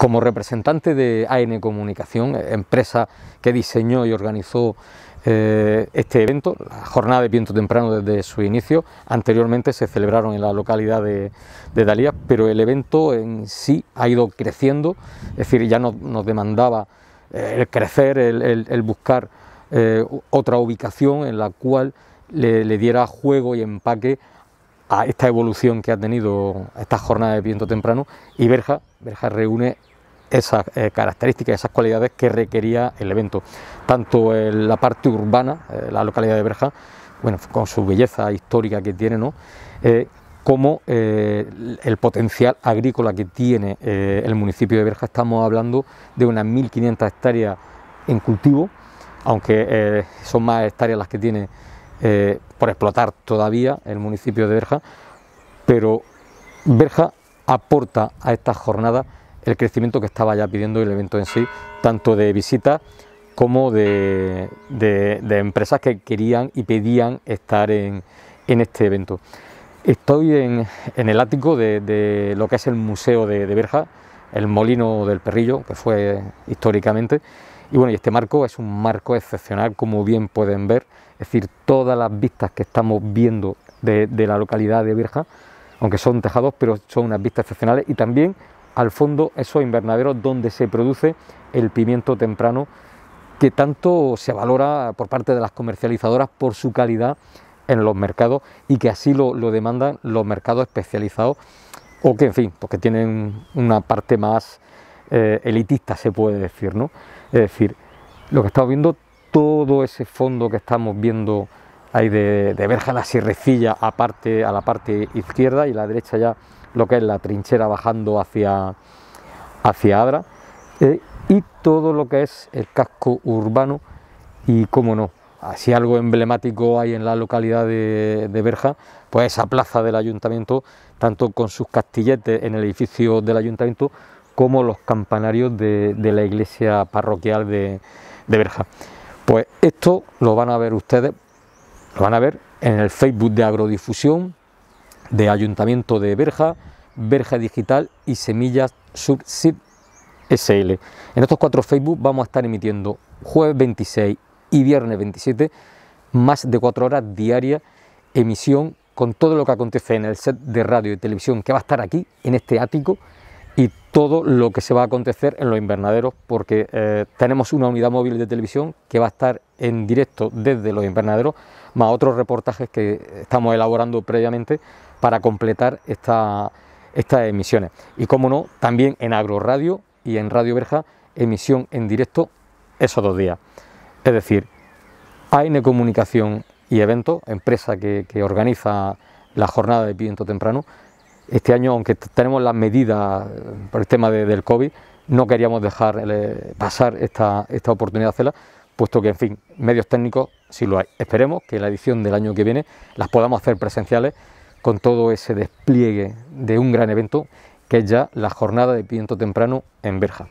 Como representante de AN Comunicación, eh, empresa que diseñó y organizó eh, este evento, la jornada de viento temprano desde su inicio, anteriormente se celebraron en la localidad de, Dalías, pero el evento en sí ha ido creciendo, es decir, ya nos demandaba eh, el crecer, el, buscar otra ubicación en la cual le, diera juego y empaque a esta evolución que ha tenido esta jornada de viento temprano y Berja, Berja reúne esas eh, características, esas cualidades que requería el evento. Tanto eh, la parte urbana, eh, la localidad de Berja, bueno, con su belleza histórica que tiene, ¿no? como el potencial agrícola que tiene el municipio de Berja. Estamos hablando de unas 1.500 hectáreas en cultivo, aunque son más hectáreas las que tiene por explotar todavía el municipio de Berja, pero Berja aporta a estas jornadas el crecimiento que estaba ya pidiendo el evento en sí, tanto de visitas como de, empresas que querían y pedían estar en, este evento. Estoy en, el ático de, lo que es el Museo de, Berja, el Molino del Perrillo, que fue históricamente. Y bueno, y este marco es un marco excepcional, como bien pueden ver. Es decir, todas las vistas que estamos viendo de, la localidad de Berja, aunque son tejados, pero son unas vistas excepcionales. Y también al fondo esos invernaderos donde se produce el pimiento temprano que tanto se valora por parte de las comercializadoras por su calidad en los mercados y que así lo, demandan los mercados especializados o que en fin, porque tienen una parte más eh, elitista se puede decir, ¿no? Es decir, lo que estamos viendo, todo ese fondo que estamos viendo ahí de, de la Sierrecilla, aparte, a la parte izquierda y la derecha ya lo que es la trinchera bajando hacia, hacia Adra, eh, y todo lo que es el casco urbano y, cómo no, así algo emblemático hay en la localidad de, Verja Berja, pues esa plaza del ayuntamiento, tanto con sus castilletes en el edificio del ayuntamiento, como los campanarios de, la iglesia parroquial de, de, Berja. Pues esto lo van a ver ustedes, lo van a ver en el Facebook de Agrodifusión, de Ayuntamiento de Berja, Berja Digital y Semillas Subsid SL. En estos cuatro Facebook vamos a estar emitiendo jueves 26 y viernes 27 más de cuatro horas diarias emisión con todo lo que acontece en el set de radio y televisión que va a estar aquí en este ático y todo lo que se va a acontecer en los invernaderos porque eh, tenemos una unidad móvil de televisión que va a estar en directo desde los invernaderos más otros reportajes que estamos elaborando previamente para completar esta, estas emisiones. Y como no, también en Agroradio y en Radio Verja emisión en directo esos dos días. Es decir, AINE Comunicación y Eventos, empresa que, organiza la jornada de viento Temprano, este año, aunque tenemos las medidas eh, por el tema del COVID, no queríamos dejar eh, pasar esta, esta oportunidad de hacerla, puesto que, en fin, medios técnicos sí lo hay. Esperemos que la edición del año que viene las podamos hacer presenciales con todo ese despliegue de un gran evento que es ya la jornada de viento Temprano en Berja.